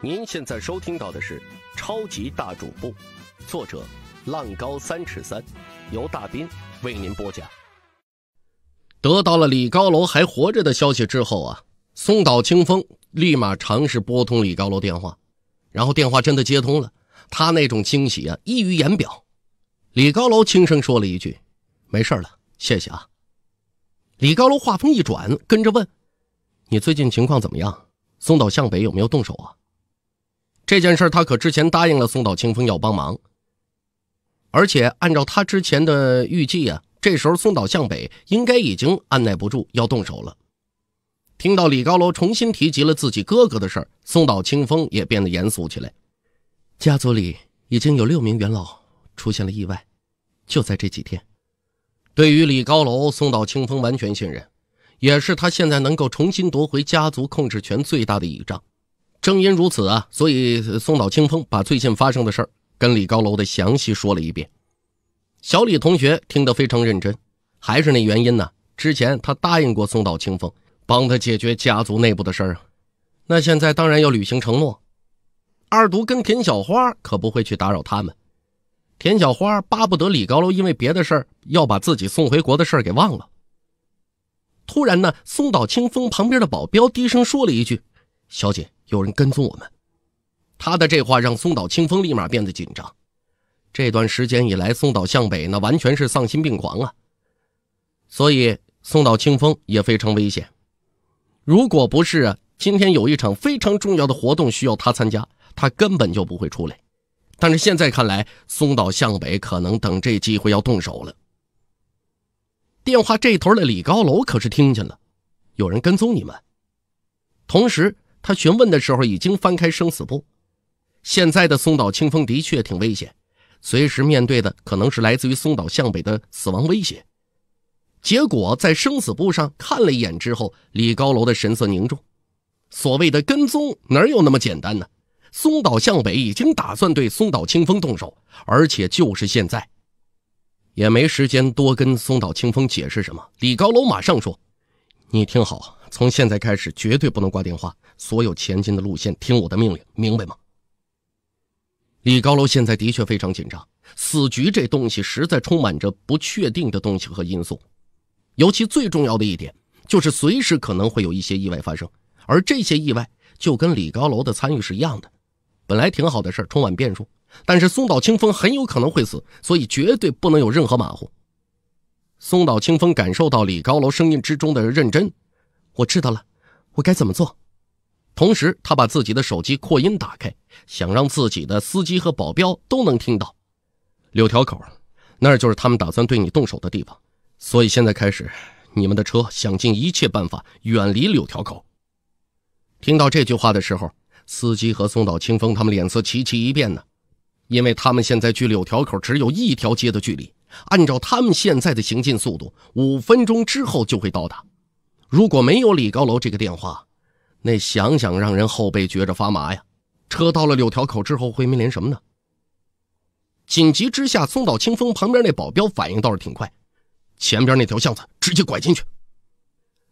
您现在收听到的是《超级大主播》，作者浪高三尺三，由大斌为您播讲。得到了李高楼还活着的消息之后啊，松岛清风立马尝试拨通李高楼电话，然后电话真的接通了，他那种惊喜啊，溢于言表。李高楼轻声说了一句：“没事了，谢谢啊。”李高楼话锋一转，跟着问：“你最近情况怎么样？松岛向北有没有动手啊？”这件事他可之前答应了松岛清风要帮忙，而且按照他之前的预计啊，这时候松岛向北应该已经按耐不住要动手了。听到李高楼重新提及了自己哥哥的事儿，松岛清风也变得严肃起来。家族里已经有六名元老出现了意外，就在这几天。对于李高楼，松岛清风完全信任，也是他现在能够重新夺回家族控制权最大的倚仗。正因如此啊，所以松岛清风把最近发生的事儿跟李高楼的详细说了一遍。小李同学听得非常认真，还是那原因呢？之前他答应过松岛清风，帮他解决家族内部的事儿啊。那现在当然要履行承诺。二独跟田小花可不会去打扰他们。田小花巴不得李高楼因为别的事儿要把自己送回国的事儿给忘了。突然呢，松岛清风旁边的保镖低声说了一句：“小姐。”有人跟踪我们，他的这话让松岛清风立马变得紧张。这段时间以来，松岛向北那完全是丧心病狂啊，所以松岛清风也非常危险。如果不是今天有一场非常重要的活动需要他参加，他根本就不会出来。但是现在看来，松岛向北可能等这机会要动手了。电话这头的李高楼可是听见了，有人跟踪你们，同时。他询问的时候已经翻开生死簿，现在的松岛清风的确挺危险，随时面对的可能是来自于松岛向北的死亡威胁。结果在生死簿上看了一眼之后，李高楼的神色凝重。所谓的跟踪哪有那么简单呢？松岛向北已经打算对松岛清风动手，而且就是现在，也没时间多跟松岛清风解释什么。李高楼马上说。你听好，从现在开始绝对不能挂电话。所有前进的路线听我的命令，明白吗？李高楼现在的确非常紧张。死局这东西实在充满着不确定的东西和因素，尤其最重要的一点就是随时可能会有一些意外发生，而这些意外就跟李高楼的参与是一样的。本来挺好的事充满变数。但是松岛清风很有可能会死，所以绝对不能有任何马虎。松岛清风感受到李高楼声音之中的认真，我知道了，我该怎么做。同时，他把自己的手机扩音打开，想让自己的司机和保镖都能听到。柳条口，那就是他们打算对你动手的地方。所以现在开始，你们的车想尽一切办法远离柳条口。听到这句话的时候，司机和松岛清风他们脸色齐齐一变呢，因为他们现在距柳条口只有一条街的距离。按照他们现在的行进速度，五分钟之后就会到达。如果没有李高楼这个电话，那想想让人后背觉着发麻呀！车到了柳条口之后会面临什么呢？紧急之下，松岛清风旁边那保镖反应倒是挺快，前边那条巷子直接拐进去。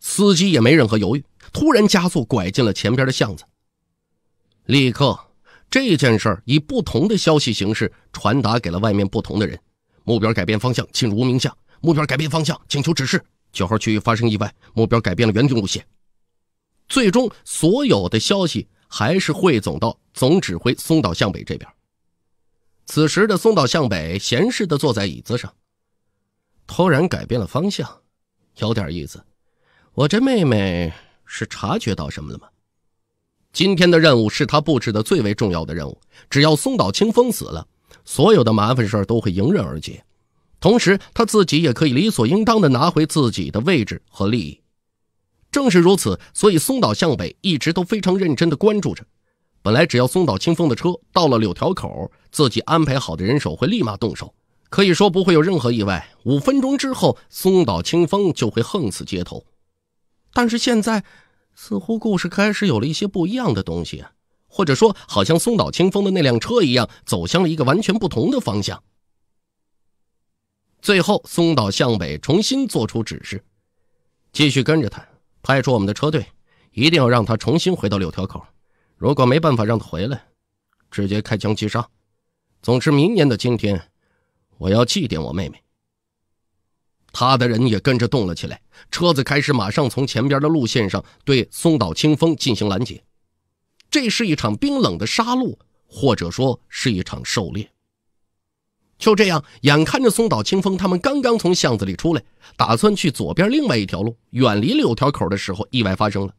司机也没任何犹豫，突然加速拐进了前边的巷子。立刻，这件事以不同的消息形式传达给了外面不同的人。目标改变方向，进入无名巷。目标改变方向，请求指示。九号区域发生意外，目标改变了原定路线。最终，所有的消息还是汇总到总指挥松岛向北这边。此时的松岛向北闲适的坐在椅子上，突然改变了方向，有点意思。我这妹妹是察觉到什么了吗？今天的任务是她布置的最为重要的任务，只要松岛清风死了。所有的麻烦事儿都会迎刃而解，同时他自己也可以理所应当的拿回自己的位置和利益。正是如此，所以松岛向北一直都非常认真地关注着。本来只要松岛清风的车到了柳条口，自己安排好的人手会立马动手，可以说不会有任何意外。五分钟之后，松岛清风就会横死街头。但是现在，似乎故事开始有了一些不一样的东西。或者说，好像松岛清风的那辆车一样，走向了一个完全不同的方向。最后，松岛向北重新做出指示，继续跟着他，派出我们的车队，一定要让他重新回到柳条口。如果没办法让他回来，直接开枪击杀。总之，明年的今天，我要祭奠我妹妹。他的人也跟着动了起来，车子开始马上从前边的路线上对松岛清风进行拦截。这是一场冰冷的杀戮，或者说是一场狩猎。就这样，眼看着松岛清风他们刚刚从巷子里出来，打算去左边另外一条路，远离柳条口的时候，意外发生了。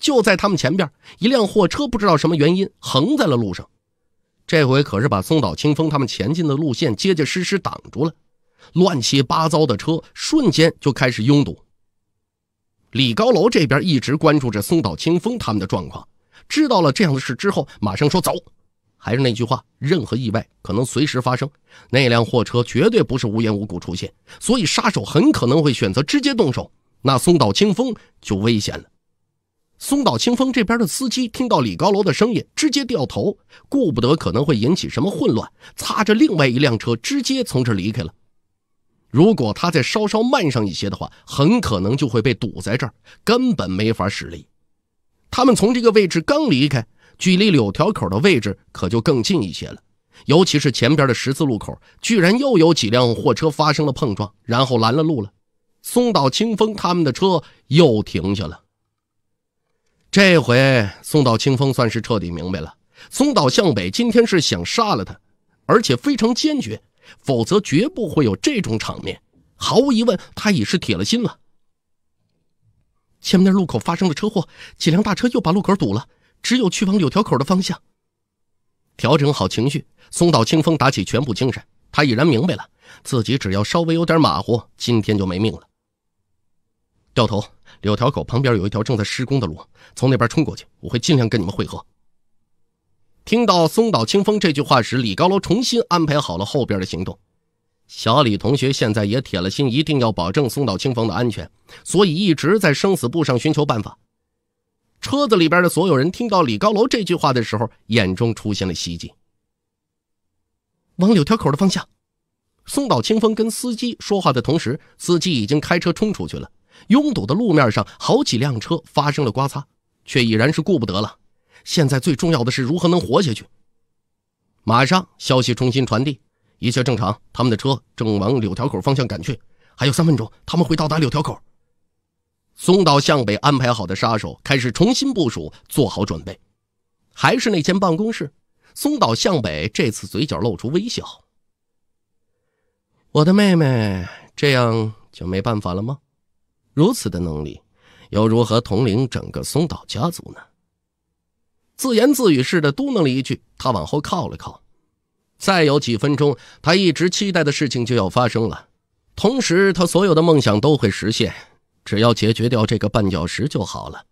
就在他们前边，一辆货车不知道什么原因横在了路上，这回可是把松岛清风他们前进的路线结结实实挡住了。乱七八糟的车瞬间就开始拥堵。李高楼这边一直关注着松岛清风他们的状况。知道了这样的事之后，马上说走。还是那句话，任何意外可能随时发生。那辆货车绝对不是无缘无故出现，所以杀手很可能会选择直接动手。那松岛清风就危险了。松岛清风这边的司机听到李高楼的声音，直接掉头，顾不得可能会引起什么混乱，擦着另外一辆车直接从这离开了。如果他再稍稍慢上一些的话，很可能就会被堵在这儿，根本没法驶离。他们从这个位置刚离开，距离柳条口的位置可就更近一些了。尤其是前边的十字路口，居然又有几辆货车发生了碰撞，然后拦了路了。松岛清风他们的车又停下了。这回松岛清风算是彻底明白了：松岛向北今天是想杀了他，而且非常坚决，否则绝不会有这种场面。毫无疑问，他已是铁了心了。前面那路口发生了车祸，几辆大车又把路口堵了，只有去往柳条口的方向。调整好情绪，松岛清风打起全部精神。他已然明白了，自己只要稍微有点马虎，今天就没命了。掉头，柳条口旁边有一条正在施工的路，从那边冲过去，我会尽量跟你们汇合。听到松岛清风这句话时，李高楼重新安排好了后边的行动。小李同学现在也铁了心，一定要保证松岛清风的安全，所以一直在生死簿上寻求办法。车子里边的所有人听到李高楼这句话的时候，眼中出现了希冀。往柳条口的方向。松岛清风跟司机说话的同时，司机已经开车冲出去了。拥堵的路面上，好几辆车发生了刮擦，却已然是顾不得了。现在最重要的是如何能活下去。马上，消息重新传递。一切正常，他们的车正往柳条口方向赶去，还有三分钟，他们会到达柳条口。松岛向北安排好的杀手开始重新部署，做好准备。还是那间办公室，松岛向北这次嘴角露出微笑。我的妹妹，这样就没办法了吗？如此的能力，又如何统领整个松岛家族呢？自言自语似的嘟囔了一句，他往后靠了靠。再有几分钟，他一直期待的事情就要发生了，同时他所有的梦想都会实现。只要解决掉这个绊脚石就好了。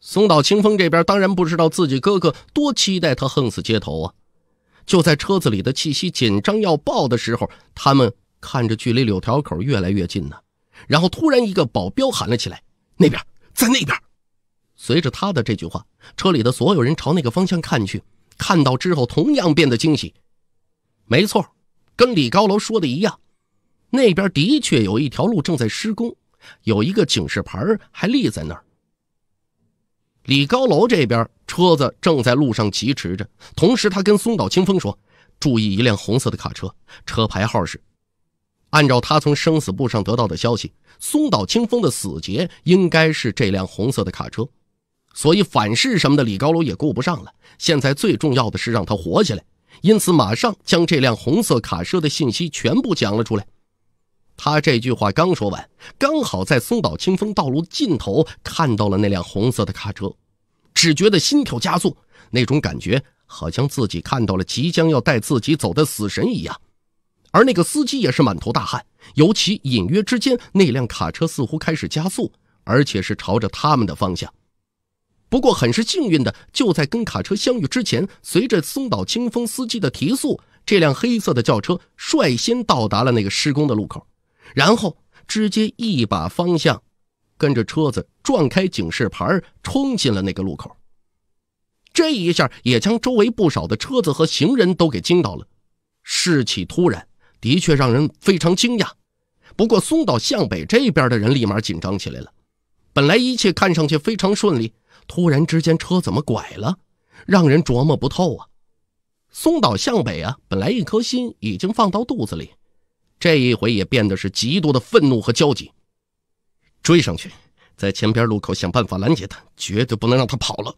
松岛清风这边当然不知道自己哥哥多期待他横死街头啊！就在车子里的气息紧张要爆的时候，他们看着距离柳条口越来越近呢。然后突然一个保镖喊了起来：“那边，在那边！”随着他的这句话，车里的所有人朝那个方向看去，看到之后同样变得惊喜。没错，跟李高楼说的一样，那边的确有一条路正在施工，有一个警示牌还立在那儿。李高楼这边车子正在路上疾驰着，同时他跟松岛清风说：“注意，一辆红色的卡车，车牌号是……按照他从生死簿上得到的消息，松岛清风的死结应该是这辆红色的卡车，所以反噬什么的，李高楼也顾不上了。现在最重要的是让他活下来。”因此，马上将这辆红色卡车的信息全部讲了出来。他这句话刚说完，刚好在松岛清风道路尽头看到了那辆红色的卡车，只觉得心跳加速，那种感觉好像自己看到了即将要带自己走的死神一样。而那个司机也是满头大汗，尤其隐约之间，那辆卡车似乎开始加速，而且是朝着他们的方向。不过很是幸运的，就在跟卡车相遇之前，随着松岛清风司机的提速，这辆黑色的轿车率先到达了那个施工的路口，然后直接一把方向，跟着车子撞开警示牌，冲进了那个路口。这一下也将周围不少的车子和行人都给惊到了，事起突然，的确让人非常惊讶。不过松岛向北这边的人立马紧张起来了，本来一切看上去非常顺利。突然之间，车怎么拐了，让人琢磨不透啊！松岛向北啊，本来一颗心已经放到肚子里，这一回也变得是极度的愤怒和焦急。追上去，在前边路口想办法拦截他，绝对不能让他跑了。